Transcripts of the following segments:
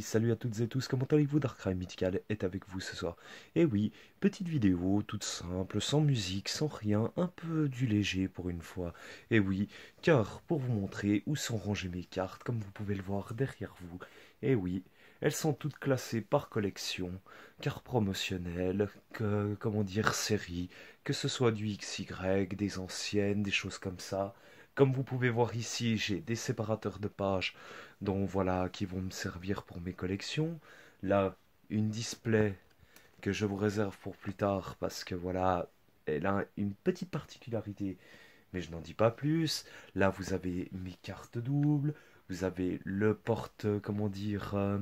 salut à toutes et tous, comment allez-vous Darkrai Mythical est avec vous ce soir. Et eh oui, petite vidéo, toute simple, sans musique, sans rien, un peu du léger pour une fois. Et eh oui, car pour vous montrer où sont rangées mes cartes, comme vous pouvez le voir derrière vous. Et eh oui, elles sont toutes classées par collection, car promotionnelles, que, comment dire, série, que ce soit du XY, des anciennes, des choses comme ça. Comme vous pouvez voir ici, j'ai des séparateurs de pages dont voilà qui vont me servir pour mes collections. Là, une display que je vous réserve pour plus tard parce que voilà, elle a une petite particularité, mais je n'en dis pas plus. Là, vous avez mes cartes doubles, vous avez le porte, comment dire, euh,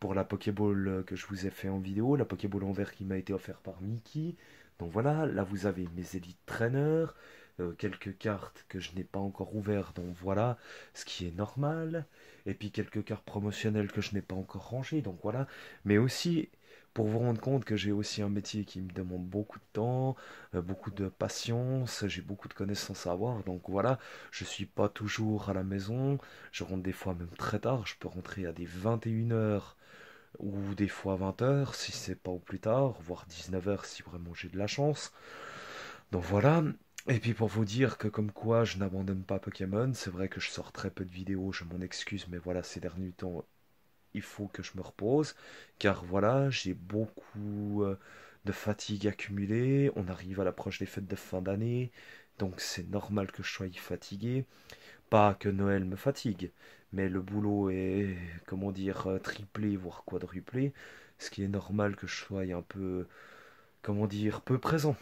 pour la Pokéball que je vous ai fait en vidéo, la Pokéball en vert qui m'a été offerte par Mickey. Donc voilà, là vous avez mes élites traîneurs, euh, quelques cartes que je n'ai pas encore ouvertes, donc voilà, ce qui est normal, et puis quelques cartes promotionnelles que je n'ai pas encore rangées, donc voilà, mais aussi pour vous rendre compte que j'ai aussi un métier qui me demande beaucoup de temps, euh, beaucoup de patience, j'ai beaucoup de connaissances à avoir, donc voilà, je ne suis pas toujours à la maison, je rentre des fois même très tard, je peux rentrer à des 21h ou des fois 20h si c'est pas au plus tard, voire 19h si vraiment j'ai de la chance. Donc voilà, et puis pour vous dire que comme quoi je n'abandonne pas Pokémon, c'est vrai que je sors très peu de vidéos, je m'en excuse, mais voilà, ces derniers temps, il faut que je me repose, car voilà, j'ai beaucoup euh, de fatigue accumulée, on arrive à l'approche des fêtes de fin d'année, donc c'est normal que je sois fatigué. Pas que Noël me fatigue, mais le boulot est, comment dire, euh, triplé, voire quadruplé, ce qui est normal que je sois un peu, comment dire, peu présent.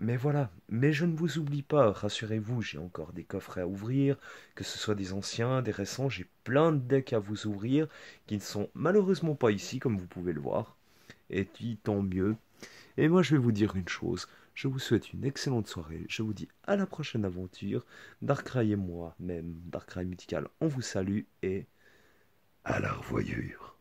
Mais voilà, mais je ne vous oublie pas, rassurez-vous, j'ai encore des coffrets à ouvrir, que ce soit des anciens, des récents, j'ai plein de decks à vous ouvrir, qui ne sont malheureusement pas ici, comme vous pouvez le voir. Et puis tant mieux. Et moi je vais vous dire une chose, je vous souhaite une excellente soirée, je vous dis à la prochaine aventure, Darkrai et moi, même Darkrai Mythical, on vous salue et à la revoyure.